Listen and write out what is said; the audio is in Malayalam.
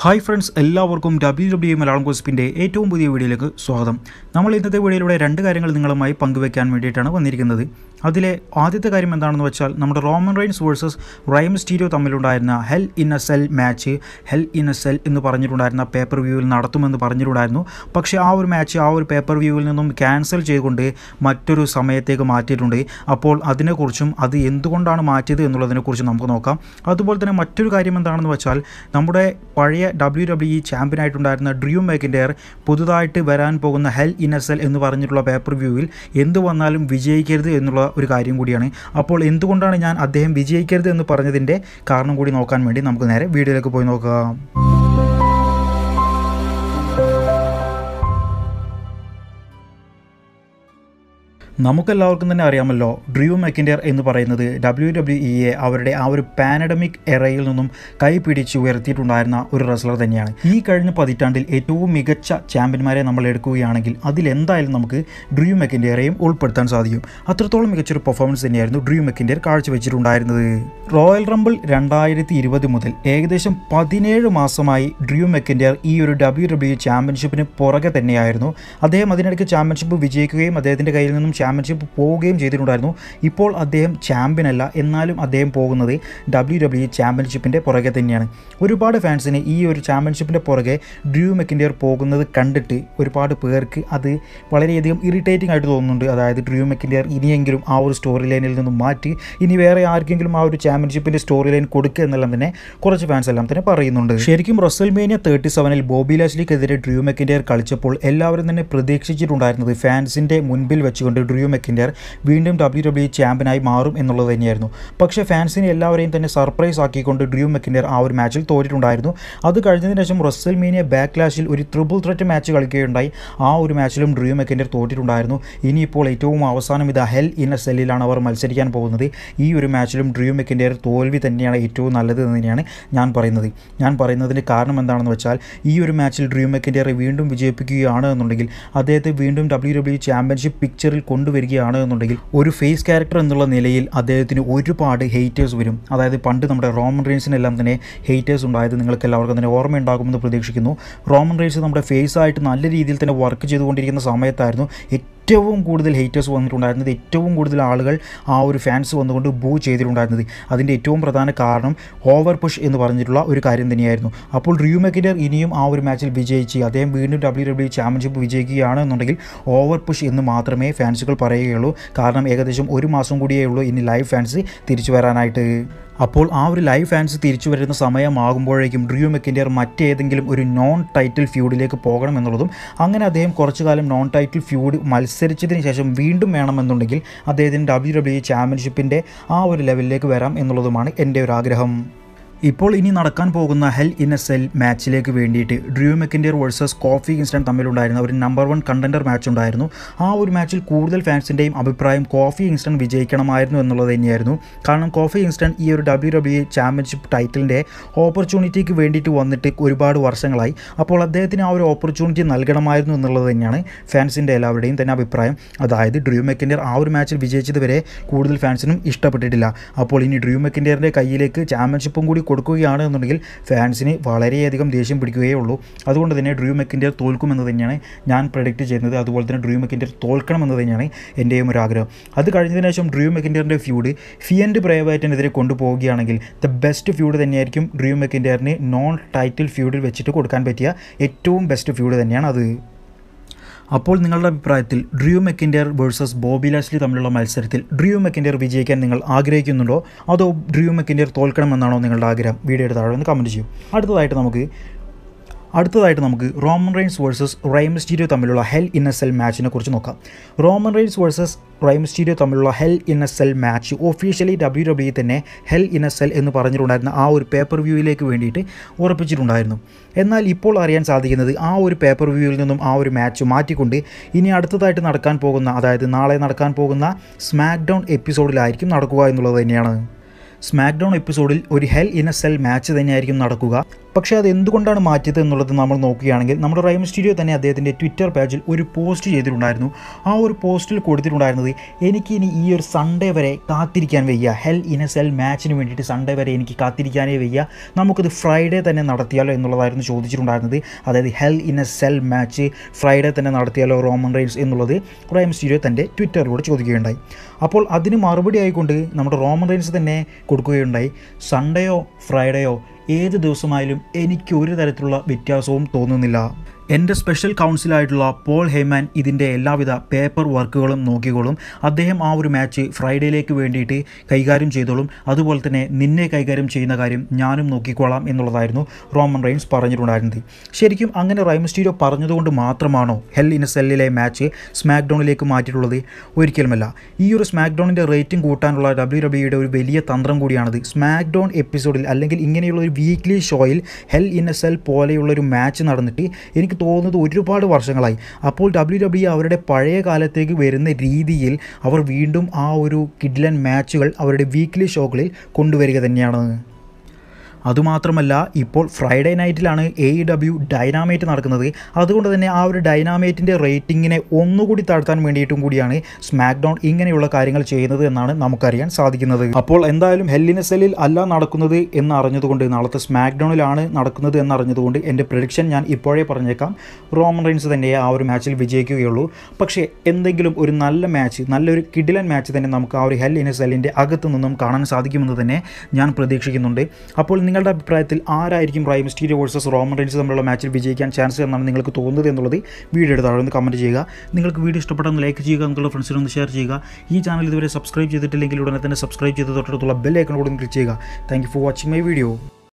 ഹായ് ഫ്രണ്ട്സ് എല്ലാവർക്കും ഡബ്ല്യു ഡബ്ല്യു e മലയാളം ഗോസിപ്പിൻ്റെ ഏറ്റവും പുതിയ വീഡിയോയിലേക്ക് സ്വാഗതം നമ്മൾ ഇന്നത്തെ വീഡിയോയിലൂടെ രണ്ട് കാര്യങ്ങൾ നിങ്ങളുമായി പങ്കുവയ്ക്കാൻ വേണ്ടിയിട്ടാണ് വന്നിരിക്കുന്നത് അതിലെ ആദ്യത്തെ കാര്യം എന്താണെന്ന് വെച്ചാൽ നമ്മുടെ Roman Reigns versus Rey Mysterio തമ്മിലുണ്ടായിരുന്ന Hell in a Cell match Hell in a Cell എന്ന് പറഞ്ഞിട്ടുണ്ടായിരുന്ന പേപ്പർ വ്യൂവിൽ നടത്തുമെന്ന് പറഞ്ഞിട്ടുണ്ടായിരുന്നു പക്ഷേ ആ ഒരു മാച്ച് ആ ഒരു പേപ്പർ വ്യൂവിൽ നിന്നും ക്യാൻസൽ ചെയ്തുകൊണ്ട് മറ്റൊരു സമയത്തേക്ക് മാറ്റിയിട്ടുണ്ട് അപ്പോൾ അതിനെക്കുറിച്ചും അത് എന്തുകൊണ്ടാണ് മാറ്റിയത് എന്നുള്ളതിനെക്കുറിച്ച് നമുക്ക് നോക്കാം അതുപോലെ തന്നെ മറ്റൊരു കാര്യം എന്താണെന്ന് വെച്ചാൽ നമ്മുടെ പഴയ പഴയ ഡബ്ല്യു ഡബ്ല്യു ഇ ചാമ്പ്യനായിട്ടുണ്ടായിരുന്ന ഡ്രൂ മെക്കിൻ്റെയർ പുതുതായിട്ട് വരാൻ പോകുന്ന ഹെൽ ഇൻ എസ് എന്ന് പറഞ്ഞിട്ടുള്ള പേപ്പർ വ്യൂവിൽ എന്ത് വന്നാലും വിജയിക്കരുത് എന്നുള്ള ഒരു കാര്യം കൂടിയാണ് അപ്പോൾ എന്തുകൊണ്ടാണ് ഞാൻ അദ്ദേഹം വിജയിക്കരുത് എന്ന് പറഞ്ഞതിൻ്റെ കാരണം കൂടി നോക്കാൻ വേണ്ടി നമുക്ക് നേരെ വീഡിയോയിലേക്ക് പോയി നോക്കാം നമുക്കെല്ലാവർക്കും തന്നെ അറിയാമല്ലോ ഡ്രൂ മെക്കിൻഡിയർ എന്ന് പറയുന്നത് ഡബ്ല്യു ഡബ്ല്യു ഇയെ അവരുടെ ആ ഒരു പാനഡമിക് എറയിൽ നിന്നും കൈ പിടിച്ച് ഉയർത്തിയിട്ടുണ്ടായിരുന്ന ഒരു റെസ്ലർ തന്നെയാണ് ഈ കഴിഞ്ഞ പതിറ്റാണ്ടിൽ ഏറ്റവും മികച്ച ചാമ്പ്യന്മാരെ നമ്മൾ എടുക്കുകയാണെങ്കിൽ അതിലെന്തായാലും നമുക്ക് ഡ്രൂ മെക്കിൻഡിയറേയും ഉൾപ്പെടുത്താൻ സാധിക്കും അത്രത്തോളം മികച്ചൊരു പെർഫോമൻസ് തന്നെയായിരുന്നു ഡ്രൂ മെക്കിൻഡിയർ കാഴ്ചവെച്ചിട്ടുണ്ടായിരുന്നത് റോയൽ റംബിൾ രണ്ടായിരത്തി ഇരുപത് മുതൽ ഏകദേശം പതിനേഴ് മാസമായി ഡ്രൂ മെക്കിൻഡിയർ ഈ ഒരു ഡബ്ല്യു ഡബ്ല്യു ചാമ്പ്യൻഷിപ്പിന് പുറകെ തന്നെയായിരുന്നു അദ്ദേഹം അതിനിടയ്ക്ക് ചാമ്പ്യൻഷിപ്പ് വിജയിക്കുകയും അദ്ദേഹത്തിൻ്റെ കയ്യിൽ നിന്നും ചാമ്പ്യൻഷിപ്പ് പോവുകയും ചെയ്തിട്ടുണ്ടായിരുന്നു ഇപ്പോൾ അദ്ദേഹം അല്ല എന്നാലും അദ്ദേഹം പോകുന്നത് ഡബ്ല്യു ഡബ്ല്യു ചാമ്പ്യൻഷിപ്പിൻ്റെ പുറകെ തന്നെയാണ് ഒരുപാട് ഫാൻസിന് ഈ ഒരു ചാമ്പ്യൻഷിപ്പിൻ്റെ പുറകെ ഡ്രൂ മെക്കിൻ്റെ പോകുന്നത് കണ്ടിട്ട് ഒരുപാട് പേർക്ക് അത് വളരെയധികം ഇറിറ്റേറ്റിംഗ് ആയിട്ട് തോന്നുന്നുണ്ട് അതായത് ഡ്രൂ മെക്കിൻ്റെ ഇനിയെങ്കിലും ആ ഒരു സ്റ്റോറി ലൈനിൽ നിന്നും മാറ്റി ഇനി വേറെ ആർക്കെങ്കിലും ആ ഒരു ചാമ്പ്യൻഷിപ്പിൻ്റെ സ്റ്റോറി ലൈൻ കൊടുക്കുക എന്നെല്ലാം തന്നെ കുറച്ച് ഫാൻസ് എല്ലാം തന്നെ പറയുന്നുണ്ട് ശരിക്കും റസൽമേനിയ തേർട്ടി സെവനിൽ ബോബി ലാസ്ലിക്കെതിരെ ഡ്രൂ മെക്കിൻ്റെ കളിച്ചപ്പോൾ എല്ലാവരും തന്നെ പ്രതീക്ഷിച്ചിട്ടുണ്ടായിരുന്നത് ഫാൻസിൻ്റെ മുൻപിൽ വെച്ചുകൊണ്ട് ഡ്രൂ മെക്കിൻ്റെ വീണ്ടും ഡബ്ല്യു ഡബ്ല്യു e ചാമ്പ്യനായി മാറും എന്നുള്ളത് തന്നെയായിരുന്നു പക്ഷേ ഫാൻസിനെ എല്ലാവരെയും തന്നെ സർപ്രൈസ് ആക്കിക്കൊണ്ട് ഡ്രൂ മെക്കിൻ്റെ ആ ഒരു മാച്ചിൽ തോറ്റിട്ടുണ്ടായിരുന്നു അത് കഴിഞ്ഞതിന് ശേഷം റസ്സൽ മീനിയ ബാക്ക്ലാഷിൽ ഒരു ട്രിപ്പിൾ ത്രെറ്റ് മാച്ച് കളിക്കുകയുണ്ടായി ആ ഒരു മാച്ചിലും ഡ്രൂ മെക്കിൻ്റെ തോറ്റിട്ടുണ്ടായിരുന്നു ഇനിയിപ്പോൾ ഏറ്റവും അവസാനം ഇത് ഹെൽ ഇൻ എ സെല്ലിലാണ് അവർ മത്സരിക്കാൻ പോകുന്നത് ഈ ഒരു മാച്ചിലും ഡ്രൂ മെക്കിൻ്റെ തോൽവി തന്നെയാണ് ഏറ്റവും നല്ലത് എന്ന് തന്നെയാണ് ഞാൻ പറയുന്നത് ഞാൻ പറയുന്നതിന് കാരണം എന്താണെന്ന് വെച്ചാൽ ഈ ഒരു മാച്ചിൽ ഡ്രൂ മെക്കിൻ്റെ വീണ്ടും വിജയിപ്പിക്കുകയാണ് എന്നുണ്ടെങ്കിൽ അദ്ദേഹത്തെ വീണ്ടും ഡബ്ല്യു ഡബ്ല്യു ചാമ്പ്യൻഷിപ്പ് പിക്ചറിൽ കൊണ്ടു കൊണ്ടുവരികയാണ് എന്നുണ്ടെങ്കിൽ ഒരു ഫേസ് ക്യാരക്ടർ എന്നുള്ള നിലയിൽ അദ്ദേഹത്തിന് ഒരുപാട് ഹെയ്റ്റേഴ്സ് വരും അതായത് പണ്ട് നമ്മുടെ റോമൻ റേസിനെല്ലാം തന്നെ ഹെയ്റ്റേഴ്സ് ഉണ്ടായത് നിങ്ങൾക്ക് എല്ലാവർക്കും തന്നെ ഓർമ്മയുണ്ടാകുമെന്ന് പ്രതീക്ഷിക്കുന്നു റോമൻ റേസ് നമ്മുടെ ഫേസ് ആയിട്ട് നല്ല രീതിയിൽ തന്നെ വർക്ക് ചെയ്തുകൊണ്ടിരിക്കുന്ന സമയത്തായിരുന്നു ഏറ്റവും കൂടുതൽ ഹേറ്റേഴ്സ് വന്നിട്ടുണ്ടായിരുന്നത് ഏറ്റവും കൂടുതൽ ആളുകൾ ആ ഒരു ഫാൻസ് വന്നുകൊണ്ട് ബൂ ചെയ്തിട്ടുണ്ടായിരുന്നത് അതിൻ്റെ ഏറ്റവും പ്രധാന കാരണം ഓവർ പുഷ് എന്ന് പറഞ്ഞിട്ടുള്ള ഒരു കാര്യം തന്നെയായിരുന്നു അപ്പോൾ റിയു മെക്കിഡർ ഇനിയും ആ ഒരു മാച്ചിൽ വിജയിച്ച് അദ്ദേഹം വീണ്ടും ഡബ്ല്യു ഡബ്ല്യു ചാമ്പ്യൻഷിപ്പ് e വിജയിക്കുകയാണ് എന്നുണ്ടെങ്കിൽ ഓവർ പുഷ് എന്ന് മാത്രമേ ഫാൻസുകൾ പറയുകയുള്ളൂ കാരണം ഏകദേശം ഒരു മാസം കൂടിയേ ഉള്ളൂ ഇനി ലൈവ് ഫാൻസ് തിരിച്ചു വരാനായിട്ട് അപ്പോൾ ആ ഒരു ലൈവ് ഫാൻസ് തിരിച്ചു വരുന്ന സമയമാകുമ്പോഴേക്കും ഡ്രിയു മെക്കിൻ്റെ മറ്റേതെങ്കിലും ഒരു നോൺ ടൈറ്റിൽ ഫ്യൂഡിലേക്ക് പോകണം എന്നുള്ളതും അങ്ങനെ അദ്ദേഹം കുറച്ചു കാലം നോൺ ടൈറ്റിൽ ഫ്യൂഡ് മത്സരിച്ചതിന് ശേഷം വീണ്ടും വേണമെന്നുണ്ടെങ്കിൽ അദ്ദേഹത്തിന് ഡബ്ല്യു ഡബ്ല്യു ചാമ്പ്യൻഷിപ്പിൻ്റെ ആ ഒരു ലെവലിലേക്ക് വരാം എന്നുള്ളതുമാണ് എൻ്റെ ഒരു ആഗ്രഹം ഇപ്പോൾ ഇനി നടക്കാൻ പോകുന്ന ഹെൽ ഇൻ എ സെൽ മാച്ചിലേക്ക് വേണ്ടിയിട്ട് Drew McIntyre versus Kofi Kingston തമ്മിലുണ്ടായിരുന്ന ഒരു നമ്പർ വൺ കണ്ടൻഡർ മാച്ച് ഉണ്ടായിരുന്നു ആ ഒരു മാച്ചിൽ കൂടുതൽ ഫാൻസിൻ്റെയും അഭിപ്രായം കോഫി ഇൻസ്റ്റൻറ്റ് വിജയിക്കണമായിരുന്നു എന്നുള്ളത് തന്നെയായിരുന്നു കാരണം കോഫി ഇൻസ്റ്റൻറ്റ് ഈ ഒരു ഡബ്ല്യു ഡബ്ല്യു എ ചാമ്പ്യൻഷിപ്പ് ടൈറ്റിലിൻ്റെ ഓപ്പർച്യൂണിറ്റിക്ക് വേണ്ടിയിട്ട് വന്നിട്ട് ഒരുപാട് വർഷങ്ങളായി അപ്പോൾ അദ്ദേഹത്തിന് ആ ഒരു ഓപ്പർച്യൂണിറ്റി നൽകണമായിരുന്നു എന്നുള്ളത് തന്നെയാണ് ഫാൻസിൻ്റെ എല്ലാവരുടെയും തന്നെ അഭിപ്രായം അതായത് ഡ്രൂ മെക്കിൻ്റെ ആ ഒരു മാച്ചിൽ വിജയിച്ചതുവരെ കൂടുതൽ ഫാൻസിനും ഇഷ്ടപ്പെട്ടിട്ടില്ല അപ്പോൾ ഇനി ഡ്രൂ മെക്കിൻ്റെ കയ്യിലേക്ക് ചാമ്പ്യൻഷിപ്പും കൂടി കൊടുക്കുകയാണ് എന്നുണ്ടെങ്കിൽ ഫാൻസിന് വളരെയധികം ദേഷ്യം പിടിക്കുകയേ ഉള്ളൂ അതുകൊണ്ട് തന്നെ ഡ്രൂ മെക്കിൻ്റെ തോൽക്കുമെന്ന് തന്നെയാണ് ഞാൻ പ്രഡിക്റ്റ് ചെയ്യുന്നത് അതുപോലെ തന്നെ ഡ്രൂ മെക്കിൻ്റെ തോൽക്കണമെന്ന് തന്നെയാണ് എൻ്റെയും ഒരു ആഗ്രഹം അത് കഴിഞ്ഞതിന് ശേഷം ഡ്രൂ മെക്കിൻ്റെ ഫ്യൂഡ് ഫിയൻഡ് ബ്രേവായിട്ടിനെതിരെ കൊണ്ടുപോവുകയാണെങ്കിൽ ദ ബെസ്റ്റ് ഫ്യൂഡ് തന്നെയായിരിക്കും ഡ്രൂ മെക്കിൻ്റെ നോൺ ടൈറ്റിൽ ഫ്യൂഡിൽ വെച്ചിട്ട് കൊടുക്കാൻ പറ്റിയ ഏറ്റവും ബെസ്റ്റ് ഫ്യൂഡ് തന്നെയാണ് അത് അപ്പോൾ നിങ്ങളുടെ അഭിപ്രായത്തിൽ Drew McIntyre versus Bobby Lashley തമ്മിലുള്ള മത്സരത്തിൽ ഡ്രൂ മെക്കിൻഡിയർ വിജയിക്കാൻ നിങ്ങൾ ആഗ്രഹിക്കുന്നുണ്ടോ അതോ ഡ്രൂ മെക്കിൻഡിയർ തോൽക്കണമെന്നാണോ നിങ്ങളുടെ ആഗ്രഹം വീഡിയോയുടെ താഴെ ഒന്ന് കമൻറ്റ് ചെയ്യും അടുത്തതായിട്ട് നമുക്ക് അടുത്തതായിട്ട് നമുക്ക് Roman Reigns versus Rey Mysterio തമ്മിലുള്ള ഹെൽ ഇൻ എ സെൽ മാച്ചിനെ കുറിച്ച് നോക്കാം Roman Reigns versus Rey Mysterio തമ്മിലുള്ള Hell in a Cell match officially W W തന്നെ ഹെൽ ഇൻ എ സെൽ എന്ന് പറഞ്ഞിട്ടുണ്ടായിരുന്ന ആ ഒരു പേപ്പർ വ്യൂവിലേക്ക് വേണ്ടിയിട്ട് ഉറപ്പിച്ചിട്ടുണ്ടായിരുന്നു എന്നാൽ ഇപ്പോൾ അറിയാൻ സാധിക്കുന്നത് ആ ഒരു പേപ്പർ വ്യൂവിൽ നിന്നും ആ ഒരു മാച്ച് മാറ്റിക്കൊണ്ട് ഇനി അടുത്തതായിട്ട് നടക്കാൻ പോകുന്ന അതായത് നാളെ നടക്കാൻ പോകുന്ന സ്മാക്ക് ഡൗൺ എപ്പിസോഡിലായിരിക്കും നടക്കുക എന്നുള്ളത് തന്നെയാണ് സ്മാക്ക് ഡൗൺ എപ്പിസോഡിൽ ഒരു Hell in a Cell match തന്നെയായിരിക്കും നടക്കുക പക്ഷേ അത് എന്തുകൊണ്ടാണ് മാറ്റിയത് എന്നുള്ളത് നമ്മൾ നോക്കുകയാണെങ്കിൽ നമ്മുടെ റൈം സ്റ്റുഡിയോ തന്നെ അദ്ദേഹത്തിൻ്റെ ട്വിറ്റർ പേജിൽ ഒരു പോസ്റ്റ് ചെയ്തിട്ടുണ്ടായിരുന്നു ആ ഒരു പോസ്റ്റിൽ കൊടുത്തിട്ടുണ്ടായിരുന്നത് എനിക്ക് ഇനി ഈ ഒരു സൺഡേ വരെ കാത്തിരിക്കാൻ വയ്യ ഹെൽ ഇൻ എ സെൽ മാച്ചിന് വേണ്ടിയിട്ട് സൺഡേ വരെ എനിക്ക് കാത്തിരിക്കാനേ വയ്യ നമുക്കിത് ഫ്രൈഡേ തന്നെ നടത്തിയാലോ എന്നുള്ളതായിരുന്നു ചോദിച്ചിട്ടുണ്ടായിരുന്നത് അതായത് Hell in a Cell match Friday തന്നെ നടത്തിയാലോ റോമൻ റൈൽസ് എന്നുള്ളത് റൈം സ്റ്റുഡിയോ തൻ്റെ ട്വിറ്ററിലൂടെ ചോദിക്കുകയുണ്ടായി അപ്പോൾ അതിന് മറുപടി ആയിക്കൊണ്ട് നമ്മുടെ റോമൻ റൈൽസ് തന്നെ കൊടുക്കുകയുണ്ടായി സൺഡേയോ ഫ്രൈഡേയോ ഏത് ദിവസമായാലും എനിക്ക് ഒരു തരത്തിലുള്ള വ്യത്യാസവും തോന്നുന്നില്ല എൻ്റെ സ്പെഷ്യൽ കൗൺസിലായിട്ടുള്ള പോൾ ഹേമാൻ ഇതിൻ്റെ എല്ലാവിധ പേപ്പർ വർക്കുകളും നോക്കിക്കോളും അദ്ദേഹം ആ ഒരു മാച്ച് ഫ്രൈഡേയിലേക്ക് വേണ്ടിയിട്ട് കൈകാര്യം ചെയ്തോളും അതുപോലെ തന്നെ നിന്നെ കൈകാര്യം ചെയ്യുന്ന കാര്യം ഞാനും നോക്കിക്കോളാം എന്നുള്ളതായിരുന്നു റോമൻ റെയിൻസ് പറഞ്ഞിട്ടുണ്ടായിരുന്നത് ശരിക്കും അങ്ങനെ റൈമിസ്റ്റീരിയോ പറഞ്ഞതുകൊണ്ട് മാത്രമാണോ ഹെൽ ഇൻ എ സെല്ലിലെ മാച്ച് സ്മാക്ക് ഡൗണിലേക്ക് മാറ്റിയിട്ടുള്ളത് ഒരിക്കലുമല്ല ഈ ഒരു സ്മാക്ക് ഡൗണിൻ്റെ റേറ്റിംഗ് കൂട്ടാനുള്ള ഡബ്ല്യു ഡബ്ല്യുയുടെ ഒരു വലിയ തന്ത്രം കൂടിയാണത് സ്മാക്ക് ഡൗൺ എപ്പിസോഡിൽ അല്ലെങ്കിൽ ഇങ്ങനെയുള്ള ഒരു വീക്ക്ലി ഷോയിൽ ഹെൽ ഇൻ എ സെൽ പോലെയുള്ള ഒരു മാച്ച് നടന്നിട്ട് എനിക്ക് എനിക്ക് തോന്നുന്നത് ഒരുപാട് വർഷങ്ങളായി അപ്പോൾ ഡബ്ല്യു ഡബ്ല്യു e അവരുടെ പഴയ കാലത്തേക്ക് വരുന്ന രീതിയിൽ അവർ വീണ്ടും ആ ഒരു കിഡ്ലൻ മാച്ചുകൾ അവരുടെ വീക്ക്ലി ഷോകളിൽ കൊണ്ടുവരിക തന്നെയാണ് അതുമാത്രമല്ല ഇപ്പോൾ ഫ്രൈഡേ നൈറ്റിലാണ് എ ഇ ഡബ്ല്യു ഡൈനാമേറ്റ് നടക്കുന്നത് അതുകൊണ്ട് തന്നെ ആ ഒരു ഡൈനാമേറ്റിൻ്റെ റേറ്റിങ്ങിനെ ഒന്നുകൂടി താഴ്ത്താൻ വേണ്ടിയിട്ടും കൂടിയാണ് സ്മാക്ക് ഡൗൺ ഇങ്ങനെയുള്ള കാര്യങ്ങൾ ചെയ്യുന്നത് എന്നാണ് നമുക്കറിയാൻ സാധിക്കുന്നത് അപ്പോൾ എന്തായാലും ഹെല്ലിന സെല്ലിൽ അല്ല നടക്കുന്നത് എന്ന് അറിഞ്ഞതുകൊണ്ട് നാളത്തെ സ്മാക്ക് ഡൗണിലാണ് നടക്കുന്നത് എന്നറിഞ്ഞതുകൊണ്ട് എൻ്റെ പ്രഡിക്ഷൻ ഞാൻ ഇപ്പോഴേ പറഞ്ഞേക്കാം റോമൻ റൈൻസ് തന്നെ ആ ഒരു മാച്ചിൽ വിജയിക്കുകയുള്ളൂ പക്ഷേ എന്തെങ്കിലും ഒരു നല്ല മാച്ച് നല്ലൊരു കിഡിലൻ മാച്ച് തന്നെ നമുക്ക് ആ ഒരു ഹെൽ ഹെല്ലിന എല്ലിൻ്റെ അകത്തു നിന്നും കാണാൻ സാധിക്കുമെന്ന് തന്നെ ഞാൻ പ്രതീക്ഷിക്കുന്നുണ്ട് അപ്പോൾ നിങ്ങളുടെ അഭിപ്രായത്തിൽ ആരായിരിക്കും Rey Mysterio versus Roman Reigns തമ്മിലുള്ള മാച്ചിൽ വിജയിക്കാൻ ചാൻസ് എന്നാണ് നിങ്ങൾക്ക് തോന്നുന്നത് എന്നുള്ളത് വീഡിയോ എടുത്ത് അവിടെ കമൻറ്റ് ചെയ്യുക നിങ്ങൾക്ക് വീഡിയോ ഇഷ്ടപ്പെട്ടെന്ന് ലൈക്ക് ചെയ്യുക നിങ്ങളുടെ ഫ്രണ്ട്സിനൊന്ന് ഷെയർ ചെയ്യുക ഈ ചാനൽ ഇതുവരെ സബ്സ്ക്രൈബ് ചെയ്തിട്ടില്ലെങ്കിൽ ഉടനെ തന്നെ സബ്സ്ക്രൈബ് ചെയ്ത് തൊട്ടടുത്തുള്ള ബെൽ ഐക്കൺ ക്ലിക്ക് ചെയ്യുക thank for watching my video